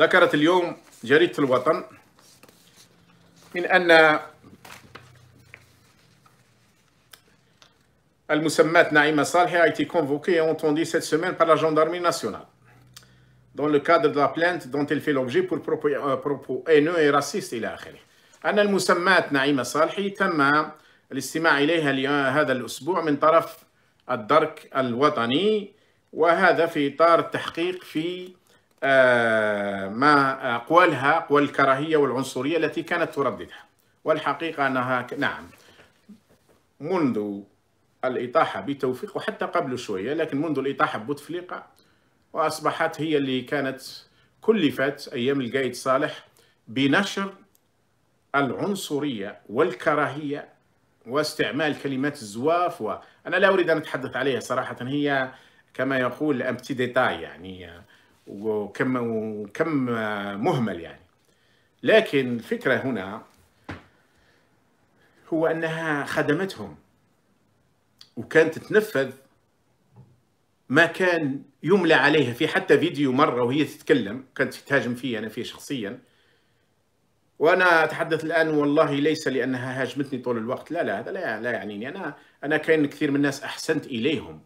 ذكرت اليوم جريدة الوطن من أن المسمات نعيمة صالحي ايتي كونفوكي وانتوندي سيت سيمين بار لا ناسيونال دون لو كادر دو لا بلانت دونت في لوبجي بور بروبو اينو اي راسيست الى اخره ان المسمات نعيمة صالحي تم الاستماع اليها هذا الاسبوع من طرف الدرك الوطني وهذا في اطار التحقيق في آه، ما أقوالها آه، أقوال الكراهية والعنصرية التي كانت ترددها والحقيقة أنها نعم منذ الإطاحة بتوفيق وحتى قبل شوية لكن منذ الإطاحة ببوتفليقة وأصبحت هي اللي كانت كلفت أيام القايد صالح بنشر العنصرية والكراهية واستعمال كلمات الزواف وأنا لا أريد أن أتحدث عليها صراحة هي كما يقول أمتي ديتاي يعني وكم وكم مهمل يعني لكن الفكرة هنا هو أنها خدمتهم وكانت تنفذ ما كان يملى عليها في حتى فيديو مرة وهي تتكلم كانت تهاجم فيه أنا فيه شخصيا وأنا أتحدث الآن والله ليس لأنها هاجمتني طول الوقت لا لا هذا لا, لا يعنيني أنا أنا كاين كثير من الناس أحسنت إليهم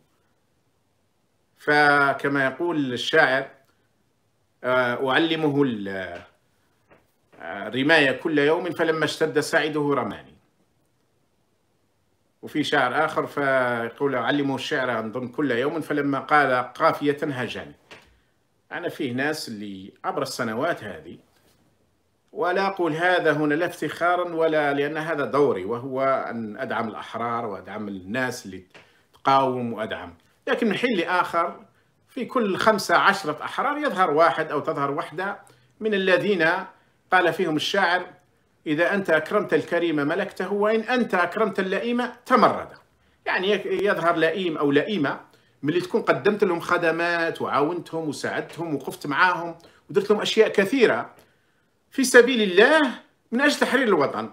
فكما يقول الشاعر آه، أعلمه الرماية آه، كل يوم فلما اشتد سعده رماني وفي شعر آخر فيقول أعلمه الشعر أنظن كل يوم فلما قال قافية هجاني أنا فيه ناس اللي عبر السنوات هذه ولا أقول هذا هنا لا افتخارا ولا لأن هذا دوري وهو أن أدعم الأحرار وأدعم الناس اللي تقاوم وأدعم لكن من حين لآخر في كل خمسة عشرة أحرار يظهر واحد أو تظهر وحدة من الذين قال فيهم الشاعر إذا أنت أكرمت الكريم ملكته وإن أنت أكرمت اللئيم تمرد يعني يظهر لئيم أو لئيمة ملي تكون قدمت لهم خدمات وعاونتهم وساعدتهم وقفت معاهم ودرت لهم أشياء كثيرة في سبيل الله من أجل تحرير الوطن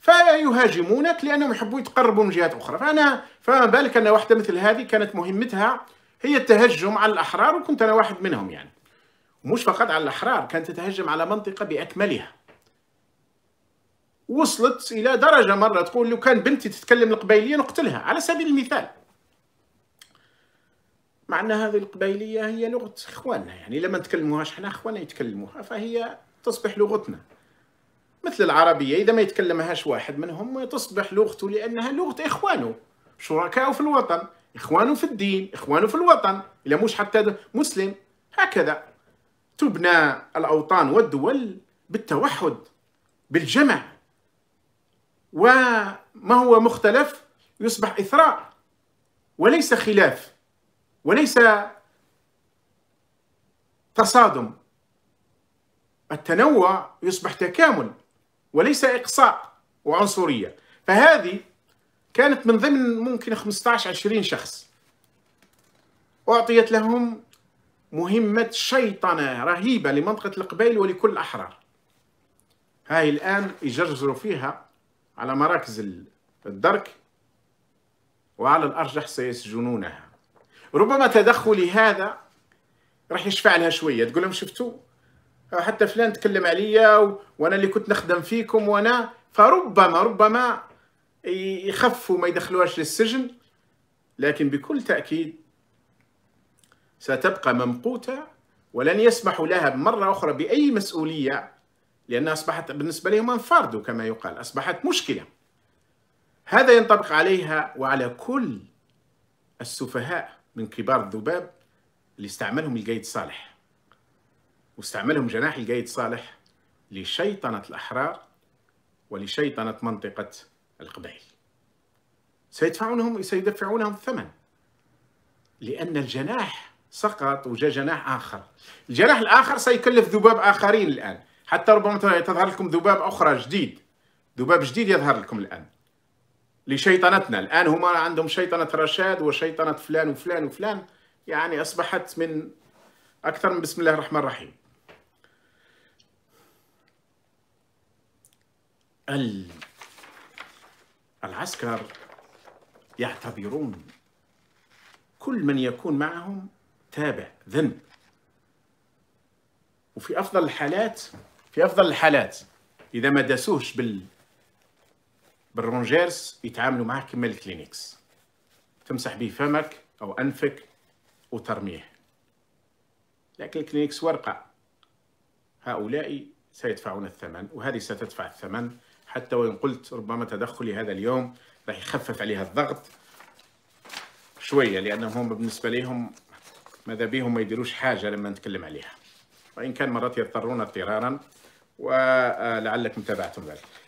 فيهاجمونك لأنهم يحبوا يتقربوا من جهات أخرى فأنا فما بالك أن واحدة مثل هذه كانت مهمتها هي التهجم على الأحرار وكنت أنا واحد منهم يعني ومش فقط على الأحرار كانت تتهجم على منطقة بأكملها وصلت إلى درجة مرة تقول لو كان بنتي تتكلم القبيلية نقتلها على سبيل المثال مع أن هذه القبيلية هي لغة إخواننا يعني لما نتكلموهاش حنا إخواننا يتكلموها فهي تصبح لغتنا مثل العربية إذا ما يتكلمهاش واحد منهم تصبح لغته لأنها لغة إخوانه شركاء في الوطن إخوانه في الدين إخوانه في الوطن إلا مش حتى مسلم هكذا تبنى الأوطان والدول بالتوحد بالجمع وما هو مختلف يصبح إثراء وليس خلاف وليس تصادم التنوع يصبح تكامل وليس إقصاء وعنصرية فهذه كانت من ضمن ممكن 15 20 شخص أعطيت لهم مهمة شيطنة رهيبة لمنطقة القبيل ولكل الأحرار هاي الآن يجرجروا فيها على مراكز الدرك وعلى الأرجح سيسجنونها ربما تدخلي هذا راح يشفع لها شوية تقول لهم شفتوا حتى فلان تكلم عليا و... وأنا اللي كنت نخدم فيكم وأنا فربما ربما يخفوا ما يدخلوهاش للسجن لكن بكل تأكيد ستبقى ممقوتة ولن يسمحوا لها مرة أخرى بأي مسؤولية لأنها أصبحت بالنسبة لهم انفاردو كما يقال أصبحت مشكلة هذا ينطبق عليها وعلى كل السفهاء من كبار الذباب اللي استعملهم القيد صالح واستعملهم جناح القيد صالح لشيطنة الأحرار ولشيطنة منطقة القبائل سيدفعونهم سيدفعونهم الثمن لأن الجناح سقط وجاء جناح آخر الجناح الآخر سيكلف ذباب آخرين الآن حتى ربما تظهر لكم ذباب أخرى جديد ذباب جديد يظهر لكم الآن لشيطنتنا الآن هما عندهم شيطنة رشاد وشيطنة فلان وفلان وفلان يعني أصبحت من أكثر من بسم الله الرحمن الرحيم ال العسكر يعتبرون كل من يكون معهم تابع ذنب وفي أفضل الحالات في أفضل الحالات إذا ما داسوهش بال بالرونجيرس يتعاملوا معاه كما الكلينكس تمسح به فمك أو أنفك وترميه لكن الكلينكس ورقة هؤلاء سيدفعون الثمن وهذه ستدفع الثمن حتى وإن قلت ربما تدخلي هذا اليوم راح يخفف عليها الضغط شوية لأنهم بالنسبة لهم ماذا بيهم ما يديروش حاجة لما نتكلم عليها وإن كان مرات يضطرون اضطرارا ولعلكم تابعتم ذلك